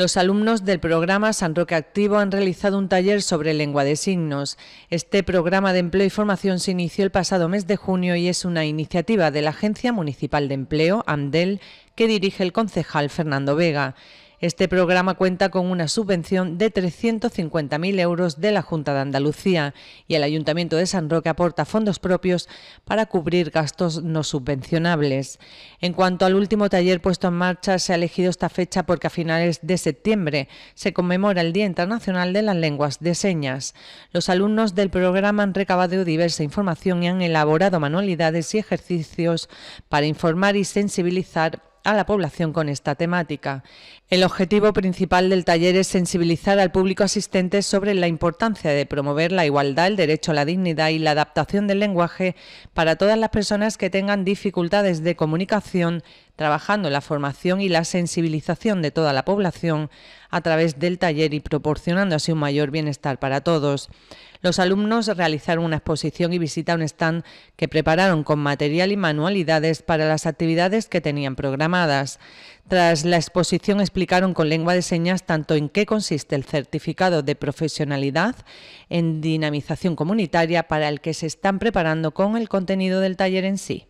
Los alumnos del programa San Roque Activo han realizado un taller sobre lengua de signos. Este programa de empleo y formación se inició el pasado mes de junio y es una iniciativa de la Agencia Municipal de Empleo, AMDEL, que dirige el concejal Fernando Vega. Este programa cuenta con una subvención de 350.000 euros de la Junta de Andalucía y el Ayuntamiento de San Roque aporta fondos propios para cubrir gastos no subvencionables. En cuanto al último taller puesto en marcha, se ha elegido esta fecha porque a finales de septiembre se conmemora el Día Internacional de las Lenguas de Señas. Los alumnos del programa han recabado diversa información y han elaborado manualidades y ejercicios para informar y sensibilizar a la población con esta temática. El objetivo principal del taller es sensibilizar al público asistente sobre la importancia de promover la igualdad, el derecho a la dignidad y la adaptación del lenguaje para todas las personas que tengan dificultades de comunicación trabajando la formación y la sensibilización de toda la población a través del taller y proporcionando así un mayor bienestar para todos. Los alumnos realizaron una exposición y visita a un stand que prepararon con material y manualidades para las actividades que tenían programadas. Tras la exposición explicaron con lengua de señas tanto en qué consiste el certificado de profesionalidad en dinamización comunitaria para el que se están preparando con el contenido del taller en sí.